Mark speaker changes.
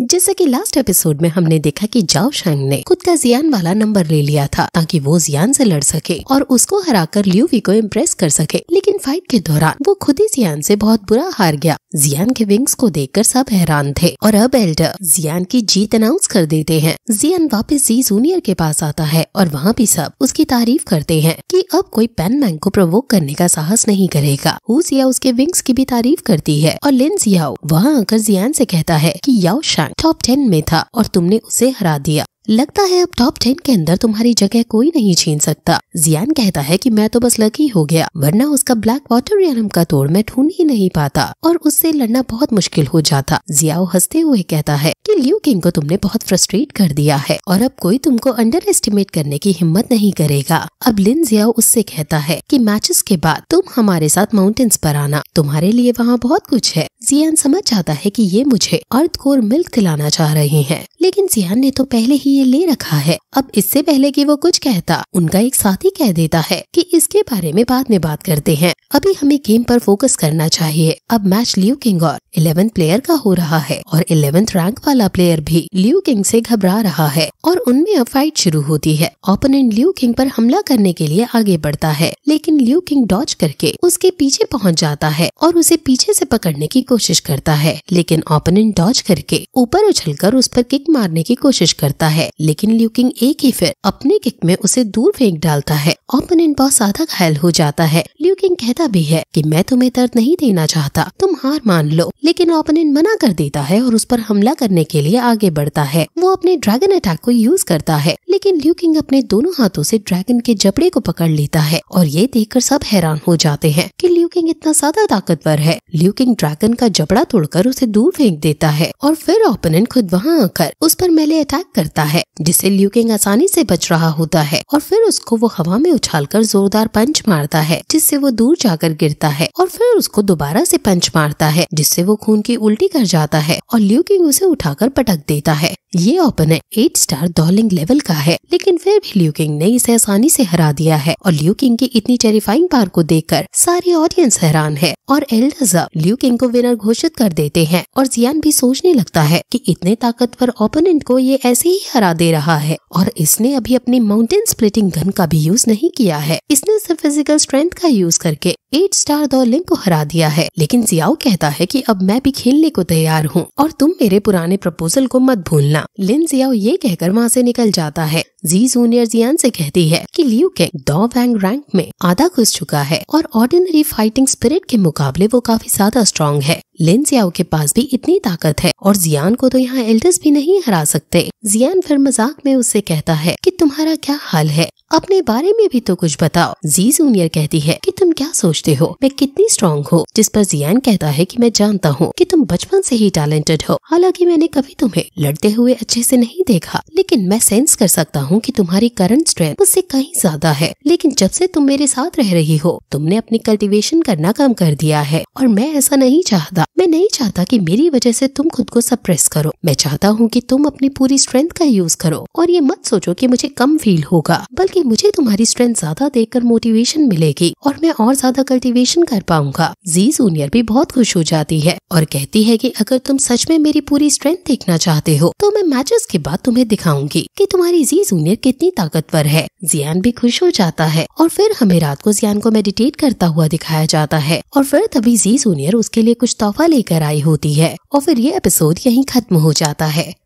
Speaker 1: जैसे कि last episode में हमने देखा कि जाओ शैंग ने खुद का जियान वाला नंबर ले लिया था ताकि वो जियान से लड़ सके और उसको हराकर ल्यूवी को इम्प्रेस कर सके लेकिन फाइट के दौरान वो खुद ही जियान से बहुत बुरा हार गया जियान के विंग्स को देखकर सब हैरान थे और अब एल्डर जियान की जीत अनाउंस कर देते हैं जियान वापस जी जूनियर के पास आता है और वहाँ भी सब उसकी तारीफ करते हैं की अब कोई पेन मैंग को प्रवोक करने का साहस नहीं करेगा हु जिया उसके विंग्स की भी तारीफ करती है और लिन जियाओ वहाँ आकर जियान ऐसी कहता है की याओ शांग रैंक टॉप टेन में था और तुमने उसे हरा दिया लगता है अब टॉप टेन के अंदर तुम्हारी जगह कोई नहीं छीन सकता जियान कहता है कि मैं तो बस लकी हो गया वरना उसका ब्लैक वाटर एलम का तोड़ मैं ढूंढ ही नहीं पाता और उससे लड़ना बहुत मुश्किल हो जाता जियाओ हंसते हुए कहता है लियू किंग को तुमने बहुत फ्रस्ट्रेट कर दिया है और अब कोई तुमको अंडर एस्टिमेट करने की हिम्मत नहीं करेगा अब लिन जियाओ उससे कहता है कि मैचेस के बाद तुम हमारे साथ माउंटेन्स पर आना तुम्हारे लिए वहाँ बहुत कुछ है जियान समझ जाता है कि ये मुझे अर्थ कोर मिल्क दिलाना चाह रही हैं लेकिन सियान ने तो पहले ही ये ले रखा है अब इससे पहले कि वो कुछ कहता उनका एक साथी कह देता है कि इसके बारे में बाद में बात करते हैं अभी हमें गेम पर फोकस करना चाहिए अब मैच लियू किंग और इलेवेंथ प्लेयर का हो रहा है और इलेवेंथ रैंक वाला प्लेयर भी लियू किंग से घबरा रहा है और उनमें अब फाइट शुरू होती है ओपोनेंट लियू किंग पर हमला करने के लिए आगे बढ़ता है लेकिन लियू किंग डॉच करके उसके पीछे पहुँच जाता है और उसे पीछे से पकड़ने की कोशिश करता है लेकिन ओपोनेंट डॉच करके ऊपर उछल उस पर किक मारने की कोशिश करता है लेकिन ल्यूकिंग एक ही फिर अपने किक में उसे दूर फेंक डालता है ओपोनेंट बॉस आधा घायल हो जाता है ल्यूकिंग कहता भी है कि मैं तुम्हें दर्द नहीं देना चाहता तुम हार मान लो लेकिन ओपोनेंट मना कर देता है और उस पर हमला करने के लिए आगे बढ़ता है वो अपने ड्रैगन अटैक को यूज करता है लेकिन ल्यू किंग अपने दोनों हाथों से ड्रैगन के जबड़े को पकड़ लेता है और ये देखकर सब हैरान हो जाते हैं कि ल्यू किंग इतना ज्यादा ताकतवर है ल्यू किंग ड्रैगन का जबड़ा तोड़कर उसे दूर फेंक देता है और फिर ओपोनेंट खुद वहाँ आकर उस पर मेले अटैक करता है जिससे ल्यू किंग आसानी से बच रहा होता है और फिर उसको वो हवा में उछालकर जोरदार पंच मारता है जिससे वो दूर जाकर गिरता है और फिर उसको दोबारा से पंच मारता है जिससे वो खून की उल्टी कर जाता है और ल्यू किंग उसे उठाकर पटक देता है ये ओपनर एट स्टार दौलिंग लेवल का है लेकिन फिर भी ल्यू किंग ने इसे आसानी से हरा दिया है और ल्यू किंग की इतनी टेरिफाइंग पार को देखकर सारी ऑडियंस हैरान है और एल्डाजा ल्यू किंग को विनर घोषित कर देते हैं और जियान भी सोचने लगता है कि इतने ताकतवर ओपोनेंट को ये ऐसे ही हरा दे रहा है और इसने अभी अपनी माउंटेन स्प्लिटिंग गन का भी यूज नहीं किया है इसने सिर्फ फिजिकल स्ट्रेंथ का यूज करके एट स्टार दौलिन को हरा दिया है लेकिन सियाओ कहता है कि अब मैं भी खेलने को तैयार हूँ और तुम मेरे पुराने प्रपोजल को मत भूलना लिन सियाओ ये कहकर वहाँ से निकल जाता है जी जूनियर जियान से कहती है कि लियू के दो वैंग रैंक में आधा घुस चुका है और ऑर्डिनरी फाइटिंग स्पिरिट के मुकाबले वो काफी ज्यादा स्ट्रांग है लिन सियाओ के पास भी इतनी ताकत है और जियान को तो यहाँ एल्डर्स भी नहीं हरा सकते जियान फिर मजाक में उससे कहता है की तुम्हारा क्या हाल है अपने बारे में भी तो कुछ बताओ जी जूनियर कहती है कि तुम क्या सोचते हो मैं कितनी स्ट्रांग हूँ जिस पर जियान कहता है कि मैं जानता हूँ कि तुम बचपन से ही टैलेंटेड हो हालांकि मैंने कभी तुम्हें लड़ते हुए अच्छे से नहीं देखा लेकिन मैं सेंस कर सकता हूँ कि तुम्हारी करंट स्ट्रेंथ उससे कहीं ज्यादा है लेकिन जब से तुम मेरे साथ रह रही हो तुमने अपनी कल्टिवेशन करना कम कर दिया है और मैं ऐसा नहीं चाहता मैं नहीं चाहता की मेरी वजह ऐसी तुम खुद को सप्रेस करो मैं चाहता हूँ की तुम अपनी पूरी स्ट्रेंथ का यूज करो और ये मत सोचो की मुझे कम फील होगा बल्कि कि मुझे तुम्हारी स्ट्रेंथ ज्यादा देखकर मोटिवेशन मिलेगी और मैं और ज्यादा कल्टीवेशन कर पाऊंगा जी जूनियर भी बहुत खुश हो जाती है और कहती है कि अगर तुम सच में मेरी पूरी स्ट्रेंथ देखना चाहते हो तो मैं मैचेस के बाद तुम्हें दिखाऊंगी कि तुम्हारी जी जूनियर कितनी ताकतवर है जियान भी खुश हो जाता है और फिर हमें रात को जियान को मेडिटेट करता हुआ दिखाया जाता है और फिर तभी जी जूनियर उसके लिए कुछ तोहफा लेकर आई होती है और फिर ये एपिसोड यहीं खत्म हो जाता है